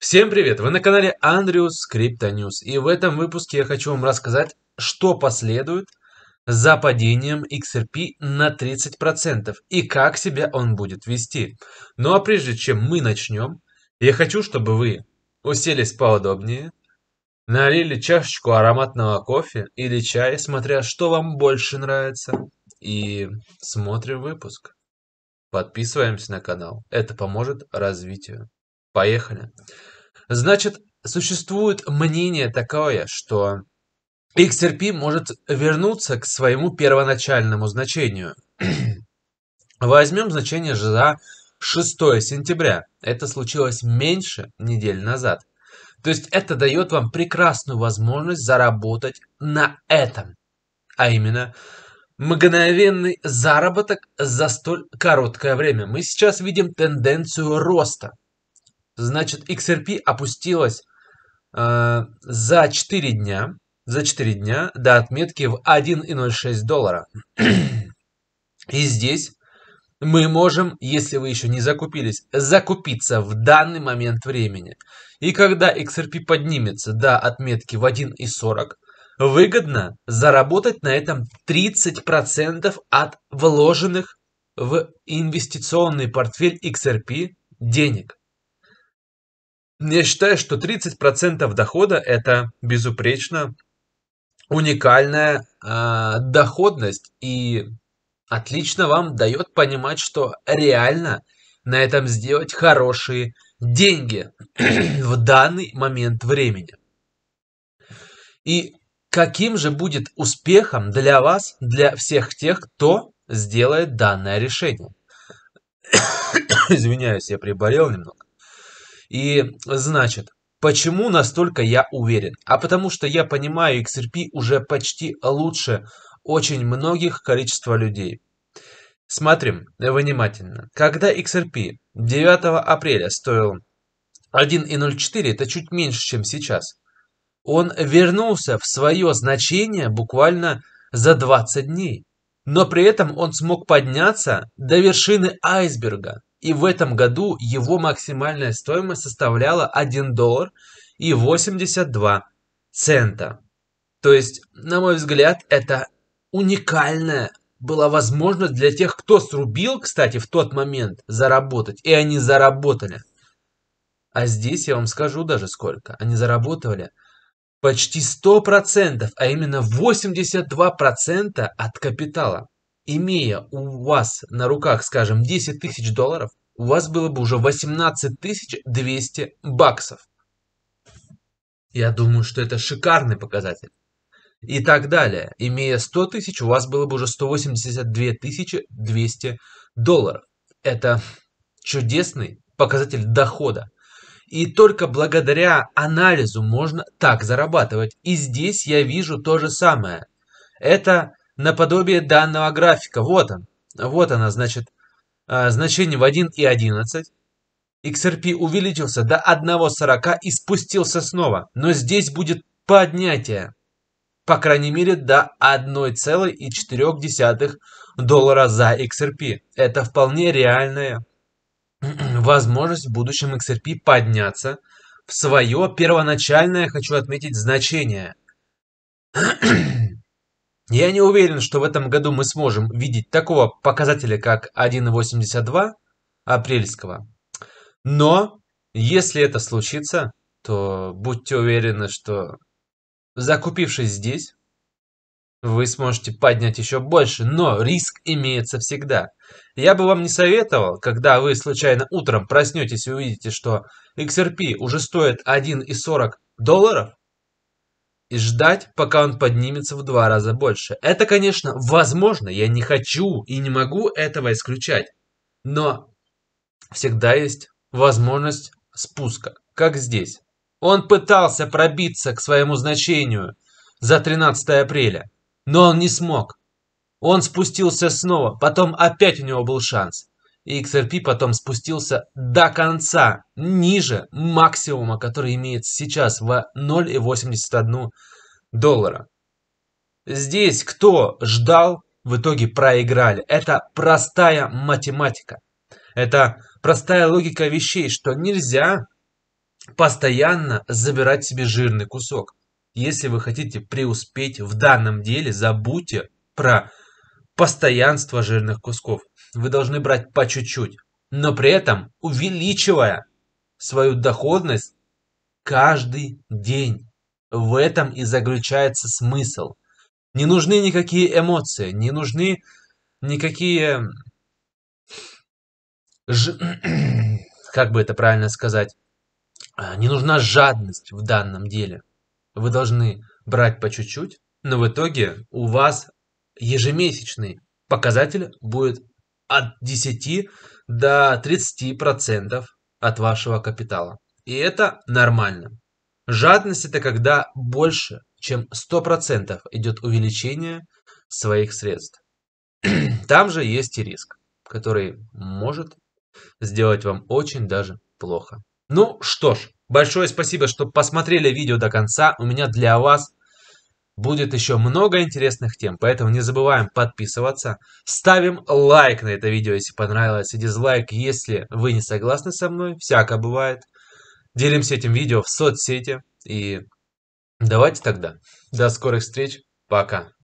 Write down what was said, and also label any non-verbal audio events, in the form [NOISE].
Всем привет! Вы на канале Andrews Crypto News и в этом выпуске я хочу вам рассказать, что последует за падением XRP на 30% и как себя он будет вести. Ну а прежде чем мы начнем, я хочу, чтобы вы уселись поудобнее, налили чашечку ароматного кофе или чая, смотря что вам больше нравится, и смотрим выпуск. Подписываемся на канал, это поможет развитию. Поехали. Значит, существует мнение такое, что XRP может вернуться к своему первоначальному значению. [CLEARS THROAT] Возьмем значение же за 6 сентября. Это случилось меньше недель назад. То есть это дает вам прекрасную возможность заработать на этом. А именно, мгновенный заработок за столь короткое время. Мы сейчас видим тенденцию роста. Значит, XRP опустилась э, за 4 дня, за 4 дня до отметки в 1,06 доллара. [CLEARS THROAT] И здесь мы можем, если вы еще не закупились, закупиться в данный момент времени. И когда XRP поднимется до отметки в 1,40, выгодно заработать на этом 30% от вложенных в инвестиционный портфель XRP денег я считаю, что 30% дохода это безупречно уникальная э, доходность. И отлично вам дает понимать, что реально на этом сделать хорошие деньги [CLEARS THROAT] в данный момент времени. И каким же будет успехом для вас, для всех тех, кто сделает данное решение? [COUGHS] Извиняюсь, я приболел немного. И значит, Почему настолько я уверен? А потому что я понимаю XRP уже почти лучше очень многих количества людей. Смотрим внимательно. Когда XRP 9 апреля стоил 1.04, это чуть меньше, чем сейчас, он вернулся в свое значение буквально за 20 дней. Но при этом он смог подняться до вершины айсберга. И в этом году его максимальная стоимость составляла 1 доллар и 82 цента. То есть, на мой взгляд, это уникальная была возможность для тех, кто срубил, кстати, в тот момент заработать, и они заработали. А здесь я вам скажу даже сколько. Они заработали почти 100%, а именно 82% от капитала имея у вас на руках, скажем, 10 тысяч долларов, у вас было бы уже 18 200 баксов. Я думаю, что это шикарный показатель. И так далее. Имея 100 тысяч, у вас было бы уже 182 200 долларов. Это чудесный показатель дохода. И только благодаря анализу можно так зарабатывать. И здесь я вижу то же самое. Это наподобие данного графика. Вот он. Вот она, значит, а, значение в 1 и 11. XRP увеличился до 1.40 и спустился снова. Но здесь будет поднятие. По крайней мере, до 1,4 доллара за XRP. Это вполне реальная [CLEARS THROAT] возможность в будущем XRP подняться в свое первоначальное, хочу отметить, значение. [CLEARS THROAT] Я не уверен, что в этом году мы сможем видеть такого показателя, как 1,82 апрельского. Но если это случится, то будьте уверены, что закупившись здесь, вы сможете поднять еще больше, но риск имеется всегда. Я бы вам не советовал, когда вы случайно утром проснетесь и увидите, что XRP уже стоит 1,40 долларов, и ждать, пока он поднимется в два раза больше. Это, конечно, возможно, я не хочу и не могу этого исключать, но всегда есть возможность спуска, как здесь. Он пытался пробиться к своему значению за 13 апреля, но он не смог. Он спустился снова, потом опять у него был шанс и XRP потом спустился до конца, ниже максимума, который имеет сейчас в 0,81 доллара. Здесь кто ждал, в итоге проиграли. Это простая математика. Это простая логика вещей, что нельзя постоянно забирать себе жирный кусок. Если вы хотите преуспеть в данном деле, забудьте про постоянство жирных кусков вы должны брать по чуть-чуть, но при этом увеличивая свою доходность каждый день. В этом и заключается смысл. Не нужны никакие эмоции, не нужны никакие... Ж... [CLEARS THROAT] как бы это правильно сказать? А, не нужна жадность в данном деле. Вы должны брать по чуть-чуть, но в итоге у вас ежемесячный показатель будет от 10 до 30% от вашего капитала. И это нормально. Жадность это когда больше, чем 100% идет увеличение своих средств. [CLEARS THROAT] Там же есть и риск, который может сделать вам очень даже плохо. Ну что ж, большое спасибо, что посмотрели видео до конца. У меня для вас Будет еще много интересных тем, поэтому не забываем подписываться. Ставим лайк на это видео, если понравилось, и дизлайк, если вы не согласны со мной. Всяко бывает. Делимся этим видео в соцсети. И давайте тогда. До скорых встреч. Пока.